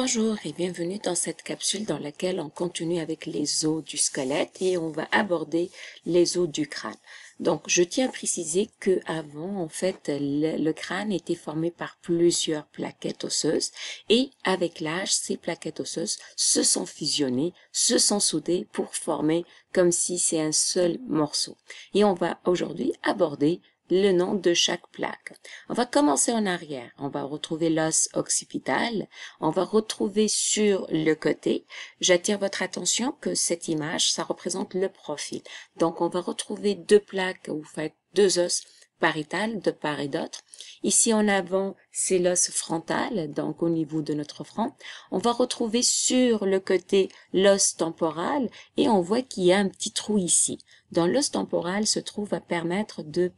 Bonjour et bienvenue dans cette capsule dans laquelle on continue avec les os du squelette et on va aborder les os du crâne. Donc je tiens à préciser que avant en fait le, le crâne était formé par plusieurs plaquettes osseuses et avec l'âge ces plaquettes osseuses se sont fusionnées, se sont soudées pour former comme si c'est un seul morceau. Et on va aujourd'hui aborder le nom de chaque plaque. On va commencer en arrière. On va retrouver l'os occipital. On va retrouver sur le côté. J'attire votre attention que cette image, ça représente le profil. Donc, on va retrouver deux plaques, ou fait deux os paritales de part et d'autre. Ici en avant, c'est l'os frontal, donc au niveau de notre front. On va retrouver sur le côté l'os temporal et on voit qu'il y a un petit trou ici dans l'os temporal se trouve à permettre de,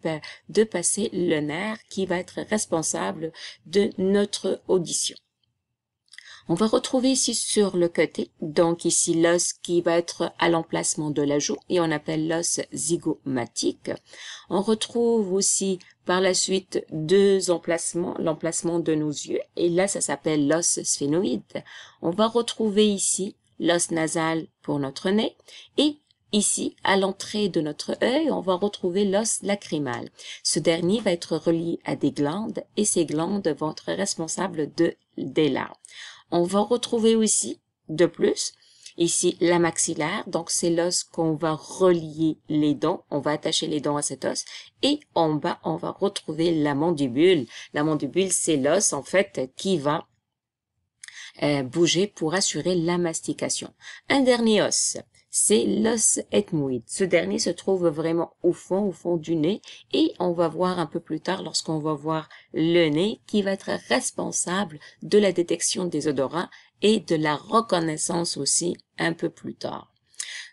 de passer le nerf qui va être responsable de notre audition. On va retrouver ici sur le côté, donc ici l'os qui va être à l'emplacement de la joue et on appelle l'os zygomatique. On retrouve aussi par la suite deux emplacements, l'emplacement de nos yeux et là ça s'appelle l'os sphénoïde. On va retrouver ici l'os nasal pour notre nez et Ici, à l'entrée de notre œil, on va retrouver l'os lacrymal. Ce dernier va être relié à des glandes et ces glandes vont être responsables de, des larmes. On va retrouver aussi, de plus, ici la maxillaire, donc c'est l'os qu'on va relier les dents, on va attacher les dents à cet os, et en bas on va retrouver la mandibule. La mandibule c'est l'os en fait qui va euh, bouger pour assurer la mastication. Un dernier os, c'est l'os ethmoïde. Ce dernier se trouve vraiment au fond, au fond du nez, et on va voir un peu plus tard lorsqu'on va voir le nez qui va être responsable de la détection des odorats et de la reconnaissance aussi un peu plus tard.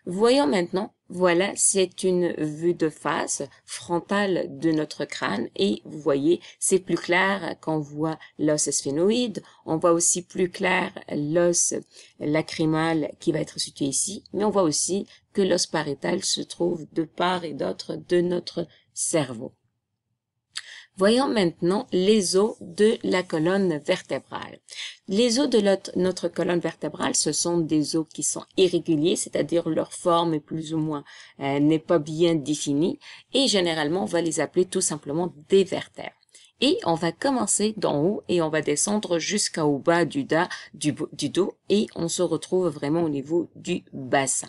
Voyons maintenant, voilà, c'est une vue de face frontale de notre crâne et vous voyez, c'est plus clair qu'on voit l'os sphénoïde, on voit aussi plus clair l'os lacrymal qui va être situé ici, mais on voit aussi que l'os parétal se trouve de part et d'autre de notre cerveau. Voyons maintenant les os de la colonne vertébrale. Les os de notre colonne vertébrale, ce sont des os qui sont irréguliers, c'est-à-dire leur forme est plus ou moins euh, n'est pas bien définie, et généralement on va les appeler tout simplement des vertèbres et on va commencer d'en haut et on va descendre jusqu'au bas du, du, dos et on se retrouve vraiment au niveau du bassin.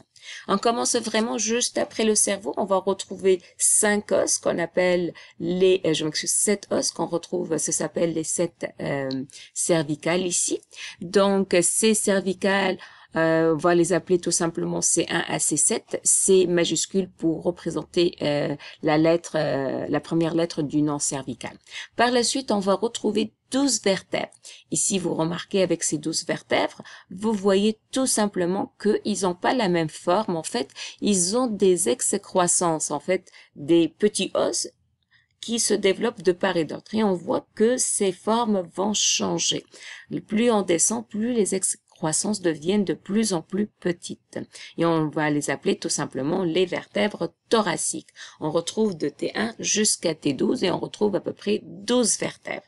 On commence vraiment juste après le cerveau. On va retrouver cinq os qu'on appelle les, euh, je m'excuse, sept os qu'on retrouve, ça s'appelle les sept euh, cervicales ici. Donc, ces cervicales, euh, on va les appeler tout simplement C1 à C7. C majuscule pour représenter euh, la lettre, euh, la première lettre du nom cervical. Par la suite, on va retrouver 12 vertèbres. Ici, vous remarquez avec ces 12 vertèbres, vous voyez tout simplement qu'ils n'ont pas la même forme. En fait, ils ont des excroissances, en fait, des petits os qui se développent de part et d'autre. Et on voit que ces formes vont changer. Plus on descend, plus les excroissances croissance deviennent de plus en plus petites. Et on va les appeler tout simplement les vertèbres thoraciques. On retrouve de T1 jusqu'à T12 et on retrouve à peu près 12 vertèbres.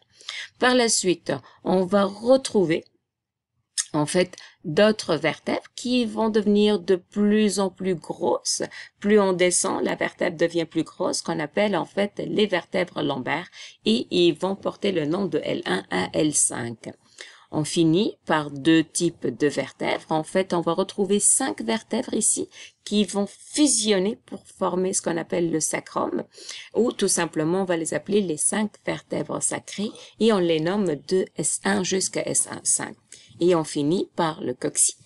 Par la suite, on va retrouver en fait d'autres vertèbres qui vont devenir de plus en plus grosses. Plus on descend, la vertèbre devient plus grosse, qu'on appelle en fait les vertèbres lombaires, et ils vont porter le nom de L1 à L5. On finit par deux types de vertèbres. En fait, on va retrouver cinq vertèbres ici qui vont fusionner pour former ce qu'on appelle le sacrum, ou tout simplement on va les appeler les cinq vertèbres sacrées, et on les nomme de S1 jusqu'à S1-5. Et on finit par le coccyx.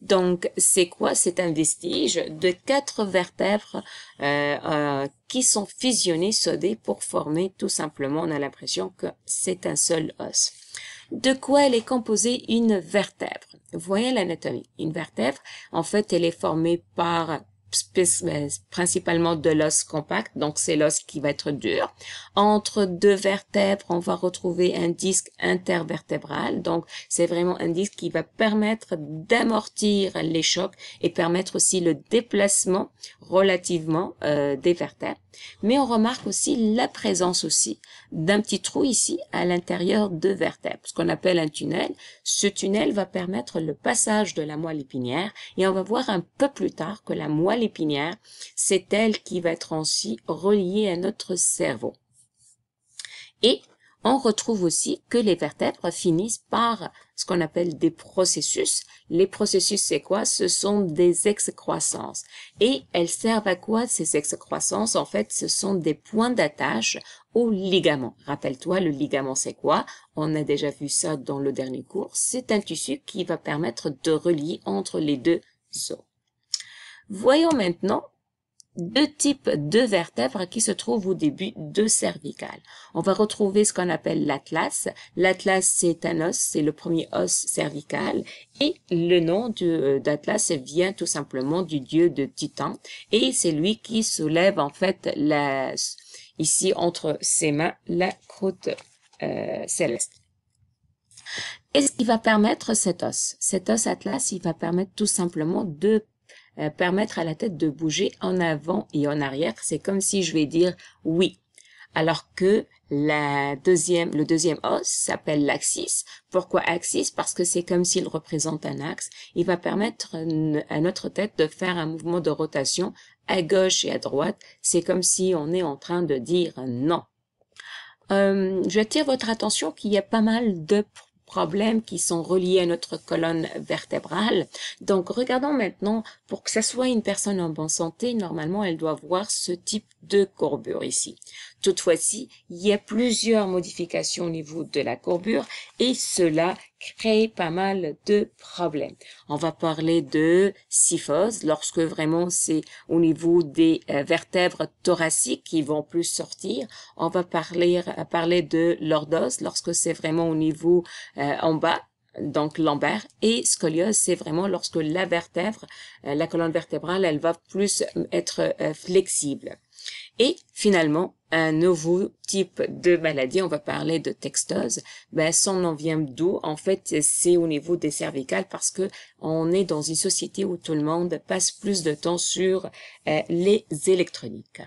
Donc, c'est quoi C'est un vestige de quatre vertèbres euh, euh, qui sont fusionnées, sodées, pour former tout simplement, on a l'impression que c'est un seul os de quoi elle est composée une vertèbre. voyez l'anatomie. Une vertèbre, en fait, elle est formée par ben, principalement de l'os compact, donc c'est l'os qui va être dur. Entre deux vertèbres, on va retrouver un disque intervertébral, donc c'est vraiment un disque qui va permettre d'amortir les chocs et permettre aussi le déplacement relativement euh, des vertèbres. Mais on remarque aussi la présence aussi d'un petit trou ici à l'intérieur de vertèbres, ce qu'on appelle un tunnel. Ce tunnel va permettre le passage de la moelle épinière et on va voir un peu plus tard que la moelle l'épinière, c'est elle qui va être ainsi reliée à notre cerveau. Et on retrouve aussi que les vertèbres finissent par ce qu'on appelle des processus. Les processus, c'est quoi Ce sont des excroissances. Et elles servent à quoi ces excroissances En fait, ce sont des points d'attache aux ligaments. Rappelle-toi, le ligament, c'est quoi On a déjà vu ça dans le dernier cours. C'est un tissu qui va permettre de relier entre les deux os. Voyons maintenant deux types de vertèbres qui se trouvent au début de cervicales. On va retrouver ce qu'on appelle l'atlas. L'atlas, c'est un os, c'est le premier os cervical. Et le nom euh, d'Atlas vient tout simplement du dieu de Titan. Et c'est lui qui soulève en fait la, ici entre ses mains la croûte euh, céleste. Et ce qui va permettre cet os, cet os atlas, il va permettre tout simplement de euh, permettre à la tête de bouger en avant et en arrière. C'est comme si je vais dire oui. Alors que la deuxième, le deuxième os s'appelle l'axis. Pourquoi axis Parce que c'est comme s'il représente un axe. Il va permettre à notre tête de faire un mouvement de rotation à gauche et à droite. C'est comme si on est en train de dire non. Euh, J'attire votre attention qu'il y a pas mal de problèmes qui sont reliés à notre colonne vertébrale. Donc, regardons maintenant, pour que ça soit une personne en bonne santé, normalement, elle doit voir ce type de courbure ici. Toutefois, il y a plusieurs modifications au niveau de la courbure et cela crée pas mal de problèmes. On va parler de syphose lorsque vraiment c'est au niveau des euh, vertèbres thoraciques qui vont plus sortir. On va parler, euh, parler de lordose lorsque c'est vraiment au niveau euh, en bas donc lombaire et scoliose c'est vraiment lorsque la vertèbre la colonne vertébrale elle va plus être flexible et finalement un nouveau type de maladie, on va parler de textose, ben son nom vient En fait, c'est au niveau des cervicales parce que on est dans une société où tout le monde passe plus de temps sur euh, les électroniques.